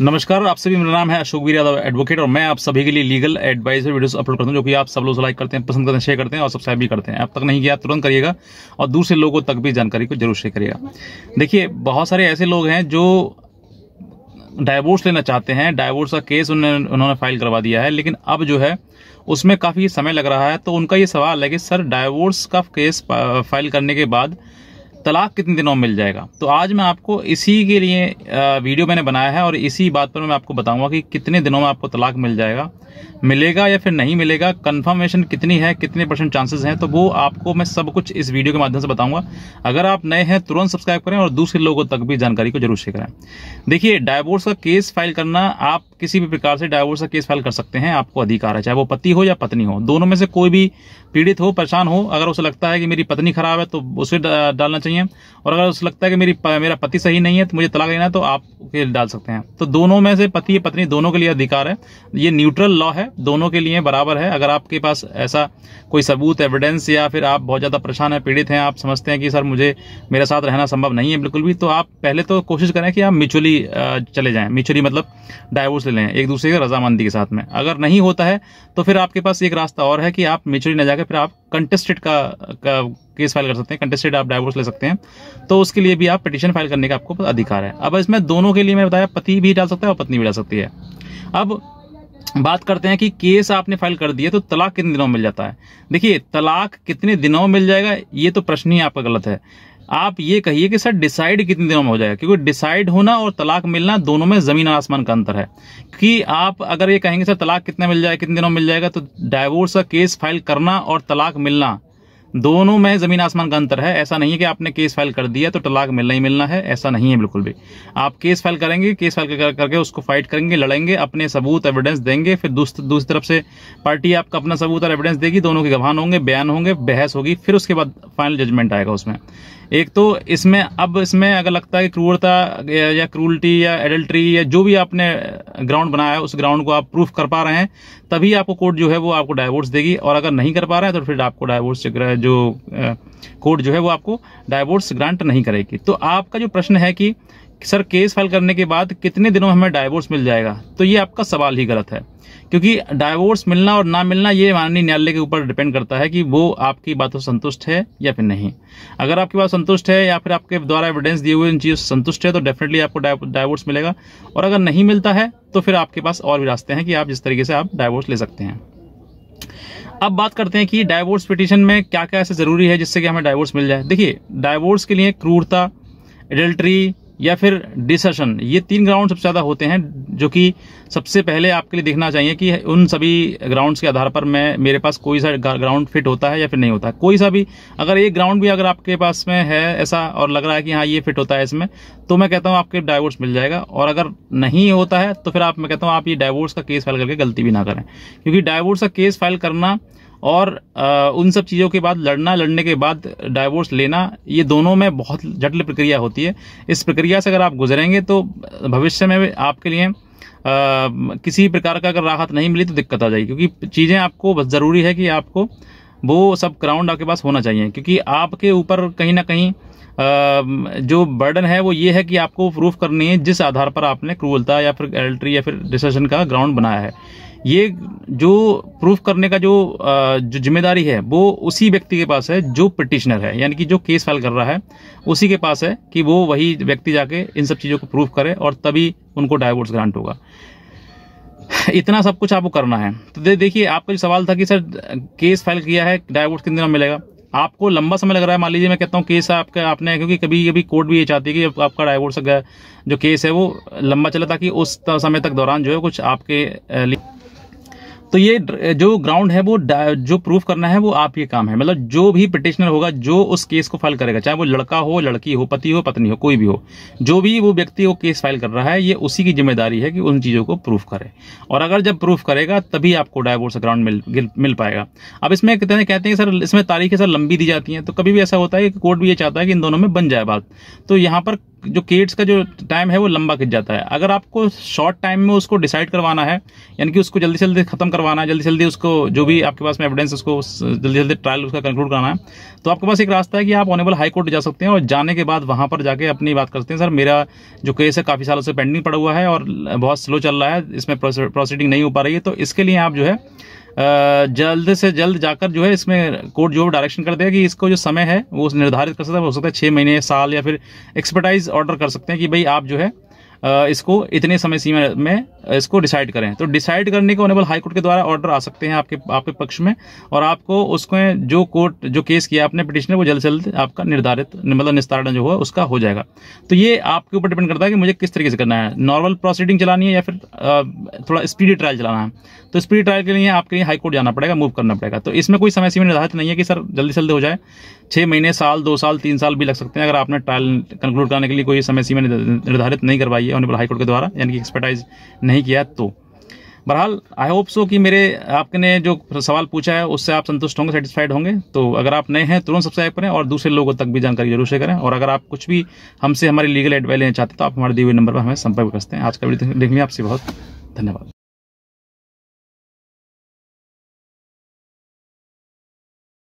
नमस्कार आप सभी मेरा नाम है अशोक वीर यादव एडवोकेट और मैं आप सभी के लिए लीगल एडवाइजर वीडियोस अपलोड करता हूं जो कि आप सब लोग लाइक करते हैं पसंद करते हैं शेयर करते हैं और सब्सक्राइब भी करते हैं अब तक नहीं किया तुरंत करिएगा और दूसरे लोगों तक भी जानकारी को जरूर शेयर करिएगा देखिए बहुत सारे ऐसे लोग हैं जो डाइवोर्स लेना चाहते हैं डाइवोर्स का केस उन्होंने उन्होंने फाइल करवा दिया है लेकिन अब जो है उसमें काफ़ी समय लग रहा है तो उनका ये सवाल है कि सर डाइवोर्स का केस फाइल करने के बाद तलाक कितने दिनों में मिल जाएगा तो आज मैं आपको इसी के लिए वीडियो मैंने बनाया है और इसी बात पर मैं आपको बताऊंगा कि कितने दिनों में आपको तलाक मिल जाएगा मिलेगा या फिर नहीं मिलेगा कंफर्मेशन कितनी है कितने परसेंट चांसेस हैं तो वो आपको मैं सब कुछ इस वीडियो के माध्यम से बताऊंगा अगर आप नए हैं तुरंत सब्सक्राइब करें और दूसरे लोगों तक भी जानकारी को जरूर शेयर करें देखिए डायवोर्स का केस फाइल करना आप किसी भी प्रकार से डाइवोर्स का केस फाइल कर सकते हैं आपको अधिकार है चाहे वो पति हो या पत्नी हो दोनों में से कोई भी पीड़ित हो परेशान हो अगर उसे लगता है कि मेरी पत्नी खराब है तो उसे डालना चाहिए और अगर उसे लगता है कि मेरी मेरा पति सही नहीं है तो मुझे तलाक लेना है तो आप डाल सकते हैं तो दोनों में से पति पत्नी दोनों के लिए अधिकार है ये न्यूट्रल लॉ है दोनों के लिए बराबर है अगर आपके पास ऐसा कोई सबूत एविडेंस या फिर आप बहुत ज़्यादा परेशान है पीड़ित हैं आप समझते हैं कि सर मुझे मेरे साथ रहना संभव नहीं है बिल्कुल भी तो आप पहले तो कोशिश करें कि आप म्यूचुअली चले जाए म्यूचुअली मतलब डाइवोर्स सोच ले लें एक दूसरे की रजामंदी के साथ में अगर नहीं होता है तो फिर आपके पास एक रास्ता और है कि आप मेचोरी न जाकर फिर आप कंटेस्टेड का, का केस फाइल कर सकते हैं कंटेस्टेड आप डाइवोर्स ले सकते हैं तो उसके लिए भी आप पिटिशन फाइल करने का आपको अधिकार है अब इसमें दोनों के लिए मैं बताया पति भी डाल सकता है और पत्नी भी डाल सकती है अब बात करते हैं कि केस आपने फाइल कर दिया तो तलाक कितने दिनों में मिल जाता है देखिए तलाक कितने दिनों में मिल जाएगा ये तो प्रश्न ही आपका गलत है आप ये कहिए कि सर डिसाइड कितने दिनों में हो जाएगा क्योंकि डिसाइड होना और तलाक मिलना दोनों में जमीन और आसमान का अंतर है कि आप अगर ये कहेंगे सर तलाक कितने मिल जाएगा कितने दिनों में मिल जाएगा तो डायवोर्स का केस फाइल करना और तलाक मिलना दोनों में जमीन आसमान का अंतर है ऐसा नहीं है कि आपने केस फाइल कर दिया तो तलाक मिलना ही मिलना है ऐसा नहीं है बिल्कुल भी आप केस फाइल करेंगे केस फाइल कर, करके उसको फाइट करेंगे लड़ेंगे अपने सबूत एविडेंस देंगे फिर दूसरी तरफ से पार्टी आपका अपना सबूत और एविडेंस देगी दोनों के गवान होंगे बयान होंगे बहस होगी फिर उसके बाद फाइनल जजमेंट आएगा उसमें एक तो इसमें अब इसमें अगर लगता है क्रूरता या क्रूल्टी या एडल्ट्री या जो भी आपने ग्राउंड बनाया है उस ग्राउंड को आप प्रूफ कर पा रहे हैं तभी आपको कोर्ट जो है वो आपको डाइवोर्स देगी और अगर नहीं कर पा रहे हैं तो फिर आपको डाइवोर्स जो कोर्ट जो है वो आपको डाइवोर्स ग्रांट नहीं करेगी तो आपका जो प्रश्न है कि सर केस फाइल करने के बाद कितने दिनों हमें डाइवोर्स मिल जाएगा तो ये आपका सवाल ही गलत है क्योंकि डायवोर्स मिलना और ना मिलना ये माननीय न्यायालय के ऊपर डिपेंड करता है कि वो आपकी बातों से संतुष्ट है या फिर नहीं अगर आपकी बात संतुष्ट है या फिर आपके द्वारा एविडेंस दिए हुए इन चीज़ों से संतुष्ट है तो डेफिनेटली आपको डायवोर्स मिलेगा और अगर नहीं मिलता है तो फिर आपके पास और भी रास्ते हैं कि आप जिस तरीके से आप डायवोर्स ले सकते हैं अब बात करते हैं कि डायवोर्स पिटिशन में क्या क्या ऐसे जरूरी है जिससे कि हमें डायवोर्स मिल जाए देखिए डायवोर्स के लिए क्रूरता एडल्ट्री या फिर डिसेशन ये तीन ग्राउंड सबसे ज़्यादा होते हैं जो कि सबसे पहले आपके लिए देखना चाहिए कि उन सभी ग्राउंड्स के आधार पर मैं मेरे पास कोई सा ग्राउंड फिट होता है या फिर नहीं होता है कोई सा भी अगर एक ग्राउंड भी अगर आपके पास में है ऐसा और लग रहा है कि हाँ ये फिट होता है इसमें तो मैं कहता हूँ आपके डाइवोर्स मिल जाएगा और अगर नहीं होता है तो फिर आप मैं कहता हूँ आप ये डाइवोर्स का केस फाइल करके गलती भी ना करें क्योंकि डाइवोर्स का केस फाइल करना और आ, उन सब चीज़ों के बाद लड़ना लड़ने के बाद डाइवोर्स लेना ये दोनों में बहुत जटिल प्रक्रिया होती है इस प्रक्रिया से अगर आप गुजरेंगे तो भविष्य में आपके लिए आ, किसी प्रकार का अगर राहत नहीं मिली तो दिक्कत आ जाएगी क्योंकि चीज़ें आपको बस ज़रूरी है कि आपको वो सब ग्राउंड आपके पास होना चाहिए क्योंकि आपके ऊपर कहीं ना कहीं आ, जो बर्डन है वो ये है कि आपको प्रूफ करनी है जिस आधार पर आपने क्रूलता या फिर एल्ट्री या फिर डिसेशन का ग्राउंड बनाया है ये जो प्रूफ करने का जो जो जिम्मेदारी है वो उसी व्यक्ति के पास है जो पिटिशनर है यानी कि जो केस फाइल कर रहा है उसी के पास है कि वो वही व्यक्ति जाके इन सब चीज़ों को प्रूफ करे और तभी उनको डाइवोर्स ग्रांट होगा इतना सब कुछ आपको करना है तो दे, देखिए आपका जो सवाल था कि सर केस फाइल किया है डाइवोर्स कितने दिनों मिलेगा आपको लंबा समय लग रहा है मान लीजिए मैं कहता हूँ केस आपका आपने क्योंकि कभी कभी कोर्ट भी ये चाहती है कि आपका डाइवोर्स जो केस है वो लंबा चला ताकि उस समय तक दौरान जो है कुछ आपके लिए तो ये जो ग्राउंड है वो जो प्रूफ करना है वो आप ये काम है मतलब जो भी पिटिशनर होगा जो उस केस को फाइल करेगा चाहे वो लड़का हो लड़की हो पति हो पत्नी हो कोई भी हो जो भी वो व्यक्ति वो केस फाइल कर रहा है ये उसी की जिम्मेदारी है कि उन चीज़ों को प्रूफ करे और अगर जब प्रूफ करेगा तभी आपको डायवोर्स ग्राउंड मिल मिल पाएगा अब इसमें कितने कहते हैं सर इसमें तारीखें सर लंबी दी जाती हैं तो कभी भी ऐसा होता है कि कोर्ट भी ये चाहता है कि इन दोनों में बन जाए बात तो यहाँ पर जो किड्स का जो टाइम है वो लंबा खिंच जाता है अगर आपको शॉर्ट टाइम में उसको डिसाइड करवाना है यानी कि उसको जल्दी से जल्दी खत्म करवाना है जल्दी से जल्दी उसको जो भी आपके पास में एविडेंस उसको जल्दी जल्दी ट्रायल उसका कंक्लूड कराना है तो आपके पास एक रास्ता है कि आप ऑनेबल हाई कोर्ट जा सकते हैं और जाने के बाद वहाँ पर जाके अपनी बात करते हैं सर मेरा जो केस है काफ़ी सालों से पेंडिंग पड़ा हुआ है और बहुत स्लो चल रहा है इसमें प्रोसीडिंग नहीं हो पा रही है तो इसके लिए आप जो है जल्द से जल्द जाकर जो है इसमें कोर्ट जो डायरेक्शन कर देगा कि इसको जो समय है वो निर्धारित कर सकता है हो सकता है छः महीने साल या फिर एक्सपर्टाइज ऑर्डर कर सकते हैं कि भाई आप जो है इसको इतने समय सीमा में इसको डिसाइड करें तो डिसाइड करने के ऑनेबल हाईकोर्ट के द्वारा ऑर्डर आ सकते हैं आपके आपके पक्ष में और आपको उसको जो कोर्ट जो केस किया आपने पिटिशनर वो जल्द से जल्द आपका निर्धारित मतलब निस्तारण जो है उसका हो जाएगा तो ये आपके ऊपर डिपेंड करता है कि मुझे किस तरीके से करना है नॉर्मल प्रोसीडिंग चलानी है या फिर थोड़ा स्पीडी ट्रायल चलाना है तो स्पीडी ट्रायल के लिए आपके लिए हाईकोर्ट जाना पड़ेगा मूव करना पड़ेगा तो इसमें कोई समय सीमा निर्धारित नहीं है कि सर जल्दी से जल्दी हो जाए छः महीने साल दो साल तीन साल भी लग सकते हैं अगर आपने ट्रायल कंक्लूड करने के लिए कोई समय सीमा निर्धारित नहीं करवाई है ऑनरेबल हाईकोर्ट के द्वारा यानी कि एक्सपर्टाइज नहीं किया तो बहरहाल आई होप सो कि मेरे आपने जो सवाल पूछा है उससे आप संतुष्ट होंगे सेटिस्फाइड होंगे तो अगर आप नए हैं तुरंत सब्सक्राइब करें और दूसरे लोगों तक भी जानकारी जरूर से करें और अगर आप कुछ भी हमसे हमारी लीगल एडवाइस लेना चाहते हैं तो आप हमारे दिए हुए नंबर पर हमें संपर्क करते हैं आज का वीडियो देखने आपसे बहुत धन्यवाद